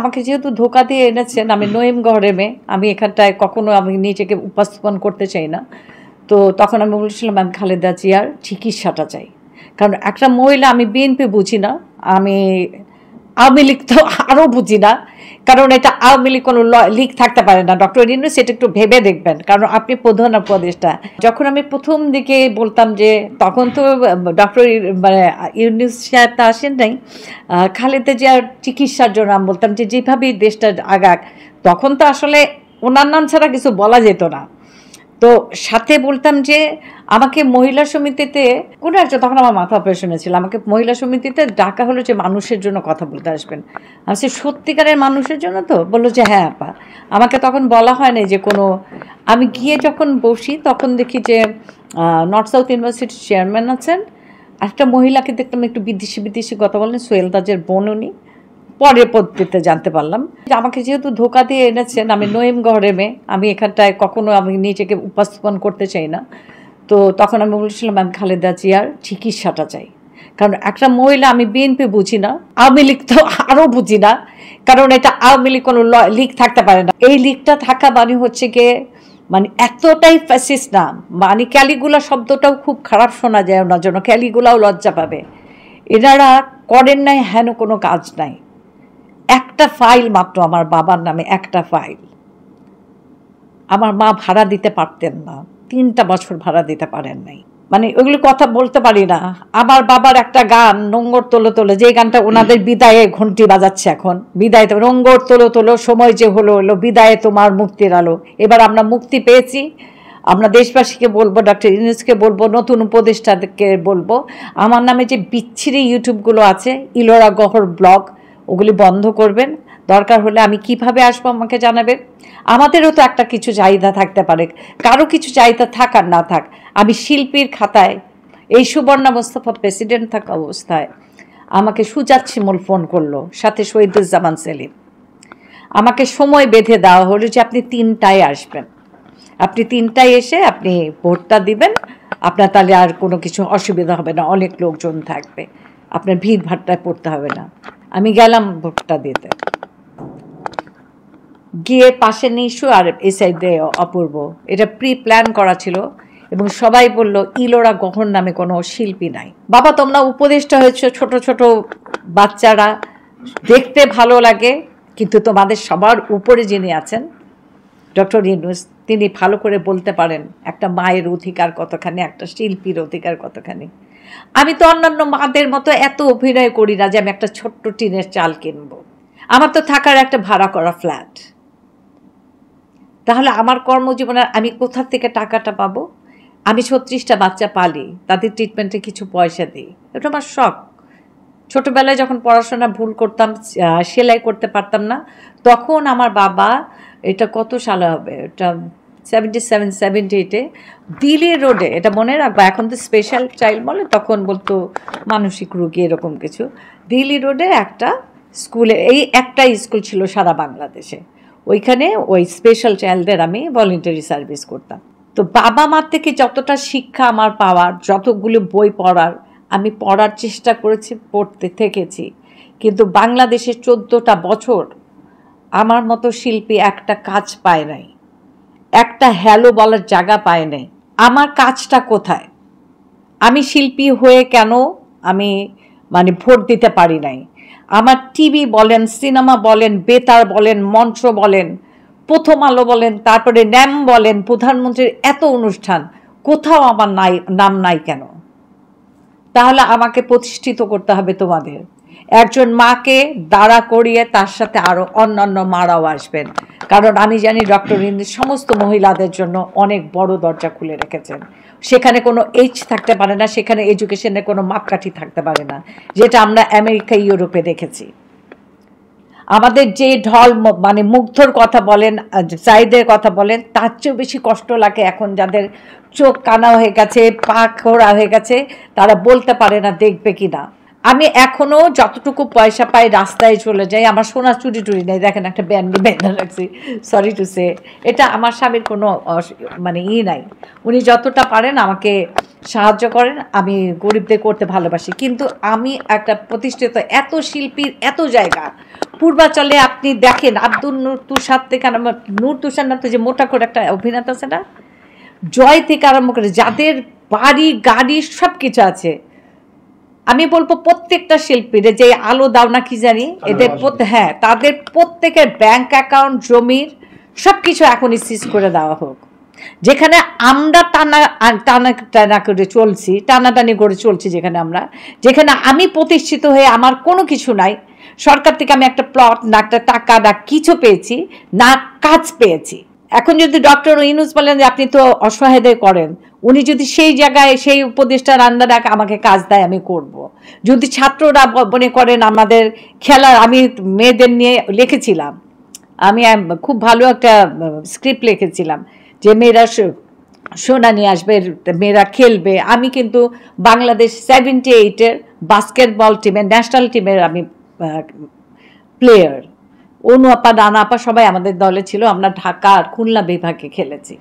আমাকে যেহেতু ধোকা দিয়ে এনেছেন আমি নোয়েম মেয়ে আমি এখানটায় কখনো আমি নিজেকে উপস্থাপন করতে চাই না তো তখন আমি বলেছিলাম আমি খালেদা জিয়ার চিকিৎসাটা চাই কারণ একটা মহিলা আমি বিএনপি বুঝি না আমি আওয়ামী লীগ তো আরও বুঝি না কারণ এটা আওয়ামী লীগ কোনো লিগ থাকতে পারে না ডক্টর ইউনুস এটা একটু ভেবে দেখবেন কারণ আপনি প্রধান উপদেষ্টা যখন আমি প্রথম দিকে বলতাম যে তখন তো ডক্টর মানে ইউনুস সাহেব তো আসেন নাই খালেদা জিয়ার চিকিৎসার জন্য আমি বলতাম যে যেভাবে দেশটা আগাক তখন তো আসলে ওনার নাম ছাড়া কিছু বলা যেত না তো সাথে বলতাম যে আমাকে মহিলা সমিতিতে কোনো একটা তখন আমার মাথা অপারেশনে ছিল আমাকে মহিলা সমিতিতে ডাকা হলো যে মানুষের জন্য কথা বলতে আসবেন আমি সে সত্যিকারের মানুষের জন্য তো বললো যে হ্যাঁ আপা আমাকে তখন বলা হয় না যে কোনো আমি গিয়ে যখন বসি তখন দেখি যে নর্থ সাউথ ইউনিভার্সিটির চেয়ারম্যান আছেন একটা মহিলাকে দেখতাম একটু বিদেশি বিদেশি কথা বলেন সোহেল তাজের বোন উনি পরে পদ্ধতিতে জানতে পারলাম আমাকে যেহেতু ধোকা দিয়ে এনেছেন আমি নয়েম ঘরে মেয়ে আমি এখানটায় কখনো আমি নিজেকে উপস্থাপন করতে চাই না তো তখন আমি বলেছিলাম আমি খালেদা জিয়ার চিকিৎসাটা চাই কারণ একটা মহিলা আমি বিএনপি বুঝি না আওয়ামী লীগ তো আরও বুঝি না কারণ এটা আওয়ামী লীগ কোনো লিগ থাকতে পারে না এই লিগটা থাকা মানে হচ্ছে গিয়ে মানে এতটাই ফ্যাসিস না মানে ক্যালিগুলা শব্দটাও খুব খারাপ শোনা যায় ওনার জন্য ক্যালিগুলাও লজ্জা পাবে এনারা করেন নাই হেন কোনো কাজ নাই একটা ফাইল মাত্র আমার বাবার নামে একটা ফাইল আমার মা ভাড়া দিতে পারতেন না তিনটা বছর ভাড়া দিতে পারেন নাই মানে ওইগুলো কথা বলতে পারি না আমার বাবার একটা গান নোংর তোলো তোলো যে গানটা ওনাদের বিদায়ে ঘন্টি বাজাচ্ছে এখন বিদায় তো নোংর তোলো তোলো সময় যে হলো হলো বিদায়ে তোমার মুক্তির আলো এবার আমরা মুক্তি পেয়েছি আমরা দেশবাসীকে বলবো ডক্টর ইউনুসকে বলবো নতুন উপদেষ্টাকে বলবো আমার নামে যে বিচ্ছিরি ইউটিউবগুলো আছে ইলোরা গহর ব্লগ ওগুলি বন্ধ করবেন দরকার হলে আমি কিভাবে আসবো আমাকে জানাবেন আমাদেরও তো একটা কিছু চাহিদা থাকতে পারে কারো কিছু চাহিদা থাক আর না থাক আমি শিল্পীর খাতায় এই সুবর্ণা মোস্তফা প্রেসিডেন্ট থাকা অবস্থায় আমাকে সুজাত শিমুল ফোন করলো সাথে শহীদুজ্জামান সেলিম আমাকে সময় বেঁধে দেওয়া হলো যে আপনি তিনটায় আসবেন আপনি তিনটায় এসে আপনি ভোটটা দিবেন আপনার তাহলে আর কোনো কিছু অসুবিধা হবে না অনেক লোকজন থাকবে আপনার ভিড় ভাট্টায় পড়তে হবে না আমি গেলাম ভোটটা দিতে গিয়ে পাশে নিশু আর এই দে অপূর্ব এটা প্রি প্ল্যান করা ছিল এবং সবাই বলল ইলোরা গহন নামে কোনো শিল্পী নাই বাবা তোমরা উপদেষ্টা হয়েছো ছোট ছোট বাচ্চারা দেখতে ভালো লাগে কিন্তু তোমাদের সবার উপরে যিনি আছেন ডক্টর ইউনুস তিনি ভালো করে বলতে পারেন একটা মায়ের অধিকার কতখানি একটা শিল্পীর অধিকার কতখানি আমি তো অন্যান্য মাদের মতো এত অভিনয় করি না যে আমি একটা ছোট্ট টিনের চাল কিনবো আমার তো থাকার একটা ভাড়া করা ফ্ল্যাট তাহলে আমার কর্মজীবনের আমি কোথার থেকে টাকাটা পাবো আমি ছত্রিশটা বাচ্চা পালি তাদের ট্রিটমেন্টে কিছু পয়সা দিই এটা আমার শখ ছোটোবেলায় যখন পড়াশোনা ভুল করতাম সেলাই করতে পারতাম না তখন আমার বাবা এটা কত সালে হবে এটা সেভেন্টি সেভেন সেভেন্টি এইটে দিল্লি রোডে এটা মনে রাখবো এখন তো স্পেশাল চাইল্ড বলে তখন বলতো মানসিক রোগী এরকম কিছু দিল্লি রোডে একটা স্কুলে এই একটা স্কুল ছিল সারা বাংলাদেশে ওইখানে ওই স্পেশাল চাইল্ডদের আমি ভলেন্টারি সার্ভিস করতাম তো বাবা মার থেকে যতটা শিক্ষা আমার পাওয়ার যতগুলো বই পড়ার আমি পড়ার চেষ্টা করেছি পড়তে থেকেছি কিন্তু বাংলাদেশের চোদ্দোটা বছর আমার মতো শিল্পী একটা কাজ পায় নাই একটা হ্যালো বলার জায়গা পায় নাই আমার কাজটা কোথায় আমি শিল্পী হয়ে কেন আমি মানে ভোট দিতে পারি নাই আমার টিভি বলেন সিনেমা বলেন বেতার বলেন মঞ্চ বলেন প্রথম আলো বলেন তারপরে ন্যাম বলেন প্রধানমন্ত্রীর এত অনুষ্ঠান কোথাও আমার নাই নাম নাই কেন তাহলে আমাকে প্রতিষ্ঠিত করতে হবে তোমাদের একজন মাকে দাঁড়া করিয়ে তার সাথে আরও অন্যান্য মারাও আসবেন কারণ আমি জানি ডক্টর ইন্দ্র সমস্ত মহিলাদের জন্য অনেক বড় দরজা খুলে রেখেছেন সেখানে কোনো এইচ থাকতে পারে না সেখানে এডুকেশনের কোনো মাপকাঠি থাকতে পারে না যেটা আমরা আমেরিকা ইউরোপে দেখেছি আমাদের যে ঢল মানে মুগ্ধর কথা বলেন চাইদের কথা বলেন তার চেয়েও বেশি কষ্ট লাগে এখন যাদের চোখ কানা হয়ে গেছে পা খোড়া হয়ে গেছে তারা বলতে পারে না দেখবে কি না আমি এখনও যতটুকু পয়সা পাই রাস্তায় চলে যাই আমার সোনা চুরি টুরি নেই দেখেন একটা ব্যান্ড ব্যান্ড রাখছি সরি টু সে এটা আমার স্বামীর কোনো মানে ই নাই উনি যতটা পারেন আমাকে সাহায্য করেন আমি গরিবদের করতে ভালোবাসি কিন্তু আমি একটা প্রতিষ্ঠিত এত শিল্পীর এত জায়গা পূর্বাচলে আপনি দেখেন আব্দুল নূর তুষার থেকে আমার নূর তুষার না তো যে মোটা করে একটা অভিনেতা সেটা জয় থেকে আরম্ভ করে যাদের বাড়ি গাড়ি সব কিছু আছে আমি বলবো প্রত্যেকটা শিল্পীর যে আলো দাও না কি জানি এদের হ্যাঁ তাদের প্রত্যেকের ব্যাংক অ্যাকাউন্ট জমির সব কিছু এখনই সিজ করে দেওয়া হোক যেখানে আমরা টানা টানা টানা করে চলছি টানাটানি করে চলছি যেখানে আমরা যেখানে আমি প্রতিষ্ঠিত হয়ে আমার কোনো কিছু নাই সরকার থেকে আমি একটা প্লট না একটা টাকা না কিছু পেয়েছি না কাজ পেয়েছি এখন যদি ডক্টর ইউনুস বলেন যে আপনি তো অসহায়দের করেন উনি যদি সেই জায়গায় সেই উপদেষ্টা রান্না আন্দারে আমাকে কাজ দেয় আমি করব। যদি ছাত্ররা মনে করেন আমাদের খেলার আমি মেয়েদের নিয়ে লিখেছিলাম আমি খুব ভালো একটা স্ক্রিপ্ট লিখেছিলাম যে মেয়েরা সোনা নিয়ে আসবে মেয়েরা খেলবে আমি কিন্তু বাংলাদেশ সেভেন্টি এইটের বাস্কেটবল টিমের ন্যাশনাল টিমের আমি প্লেয়ার অনু আপা নানা আপা সবাই আমাদের দলে ছিল আমরা ঢাকা আর খুলনা বিভাগে খেলেছি